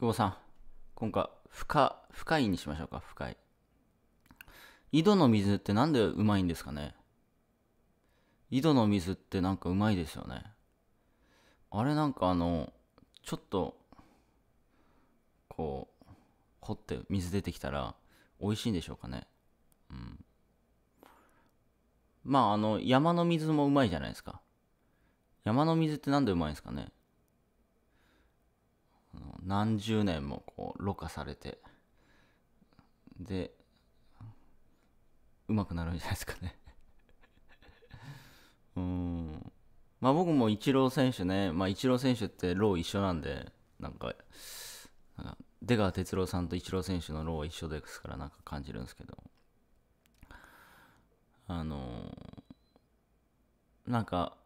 久保さん、今回、深、深いにしましょうか、深い。井戸の水ってなんでうまいんですかね井戸の水ってなんかうまいですよね。あれなんかあの、ちょっと、こう、掘って水出てきたら美味しいんでしょうかね。うん。まああの、山の水もうまいじゃないですか。山の水ってなんでうまいんですかね何十年もこう、ろ過されて、で、うまくなるんじゃないですかね うん。まあ僕もイチロー選手ね、まあイチロー選手ってロー一緒なんで、なんか、なんか出川哲朗さんとイチロー選手のローは一緒ですからなんか感じるんですけど、あのー、なんか、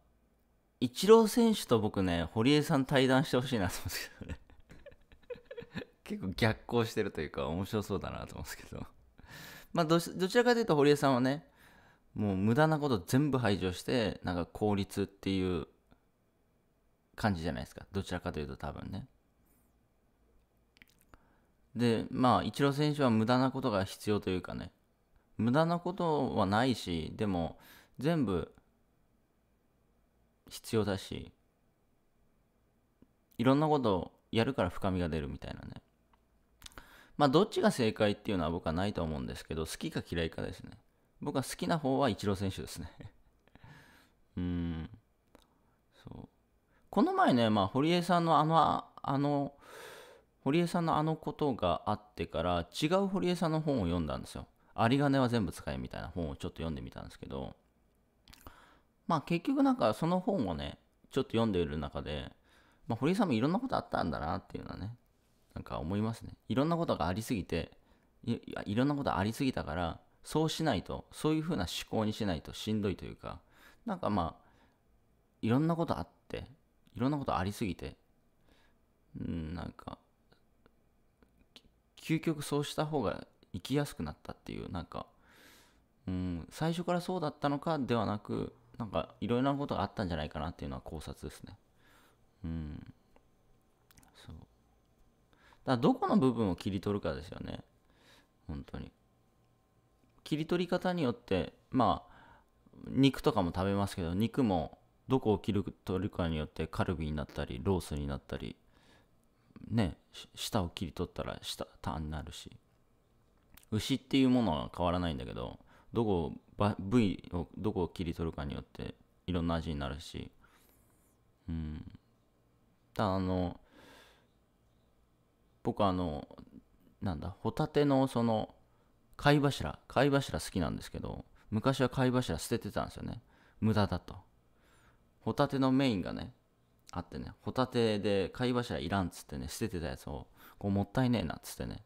イチロー選手と僕ね、堀江さん対談してほしいなと思うんですけどね結構逆行してるというか面白そうだなと思うんですけど まあどちらかというと堀江さんはねもう無駄なこと全部排除してなんか効率っていう感じじゃないですかどちらかというと多分ねでまあイチロー選手は無駄なことが必要というかね無駄なことはないしでも全部必要だしいろんなことをやるから深みが出るみたいなねまあ、どっちが正解っていうのは僕はないと思うんですけど、好きか嫌いかですね。僕は好きな方はイチロー選手ですね うーん。そう。この前ね、まあ、堀江さんのあの、あの、堀江さんのあのことがあってから、違う堀江さんの本を読んだんですよ。有金は全部使えみたいな本をちょっと読んでみたんですけど、まあ結局なんかその本をね、ちょっと読んでいる中で、まあ、堀江さんもいろんなことあったんだなっていうのはね、なんか思いますね。いろんなことがありすぎて、いいろんなことありすぎたから、そうしないと、そういうふうな思考にしないとしんどいというか、なんかまあ、いろんなことあって、いろんなことありすぎて、うん、なんか、究極そうした方が生きやすくなったっていう、なんか、うん、最初からそうだったのかではなく、なんかいろいろなことがあったんじゃないかなっていうのは考察ですね。うん。だどこの部分を切り取るかですよね。本当に。切り取り方によって、まあ、肉とかも食べますけど、肉もどこを切り取るかによってカルビになったり、ロースになったり、ね、舌を切り取ったら舌、タンになるし。牛っていうものは変わらないんだけど、どこを、部位をどこを切り取るかによっていろんな味になるし、うん。ただあの、僕あのなんだホタテのその貝柱貝柱好きなんですけど昔は貝柱捨ててたんですよね無駄だとホタテのメインがねあってねホタテで貝柱いらんっつってね捨ててたやつをこうもったいねえなっつってね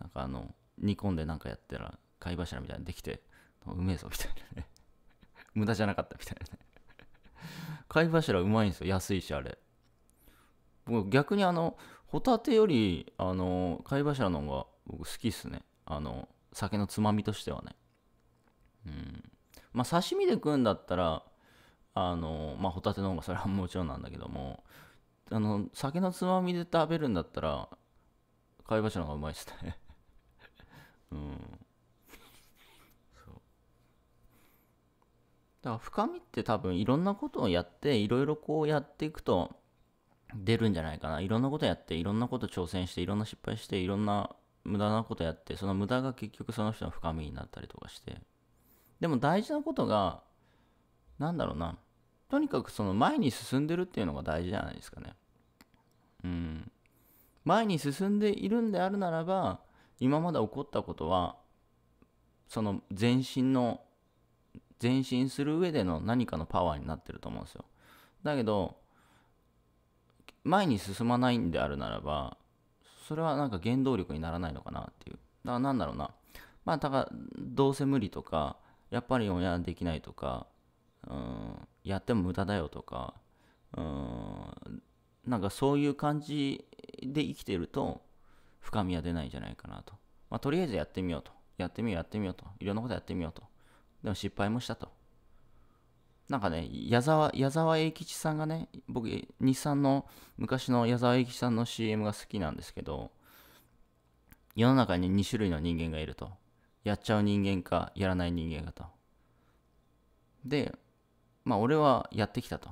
なんかあの煮込んでなんかやったら貝柱みたいにできてうめえぞみたいなね 無駄じゃなかったみたいなね 貝柱うまいんですよ安いしあれ僕逆にあのホタテより、あの、貝柱の方が僕好きっすね。あの、酒のつまみとしてはね。うん。まあ、刺身で食うんだったら、あの、まあ、ホタテの方がそれはもちろんなんだけども、あの、酒のつまみで食べるんだったら、貝柱の方がうまいっすね うん。だから深みって多分いろんなことをやっていろいろこうやっていくと出るんじゃないかないろんなことやっていろんなこと挑戦していろんな失敗していろんな無駄なことやってその無駄が結局その人の深みになったりとかしてでも大事なことが何だろうなとにかくその前に進んでるっていうのが大事じゃないですかねうん前に進んでいるんであるならば今まで起こったことはその前進の前進する上での何かのパワーになってると思うんですよだけど前に進まないんであるならばそれはなんか原動力にならないのかなっていうだからなんだろうなまあだからどうせ無理とかやっぱり親できないとかうんやっても無駄だよとかうんなんかそういう感じで生きてると深みは出ないんじゃないかなと、まあ、とりあえずやってみようとやってみようやってみようといろんなことやってみようとでも失敗もしたとなんかね、矢沢、矢沢永吉さんがね、僕、日産の昔の矢沢永吉さんの CM が好きなんですけど、世の中に2種類の人間がいると。やっちゃう人間か、やらない人間かと。で、まあ俺はやってきたと。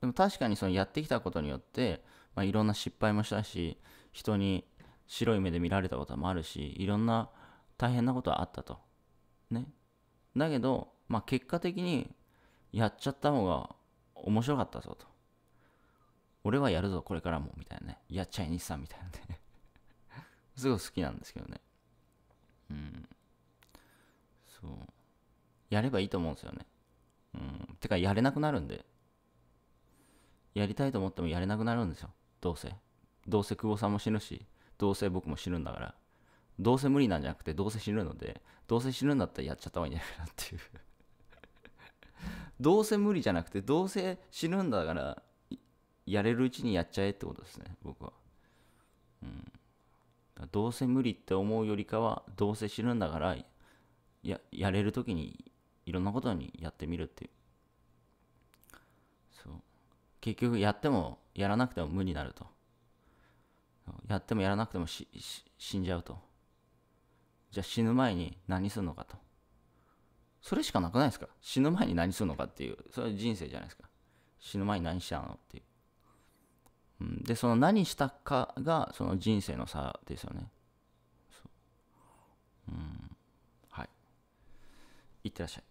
でも確かにそのやってきたことによって、まあ、いろんな失敗もしたし、人に白い目で見られたこともあるし、いろんな大変なことはあったと。ね。だけど、まあ結果的にやっちゃった方が面白かったぞと。俺はやるぞ、これからも、みたいなね。やっちゃいにさん、みたいなね。すごい好きなんですけどね。うん。そう。やればいいと思うんですよね。うん。てか、やれなくなるんで。やりたいと思ってもやれなくなるんですよ。どうせ。どうせ久保さんも死ぬし、どうせ僕も死ぬんだから。どうせ無理なんじゃなくて、どうせ死ぬので、どうせ死ぬんだったらやっちゃった方がいいんじゃないかなっていうどうせ無理じゃなくてどうせ死ぬんだからやれるうちにやっちゃえってことですね僕は、うん、どうせ無理って思うよりかはどうせ死ぬんだからややれるときにいろんなことにやってみるっていうそう結局やってもやらなくても無になるとやってもやらなくても死んじゃうとじゃあ死ぬ前に何するのかとそれしかなくないですか死ぬ前に何するのかっていうそれは人生じゃないですか死ぬ前に何したのっていう、うん、でその何したかがその人生の差ですよねうんはいいってらっしゃい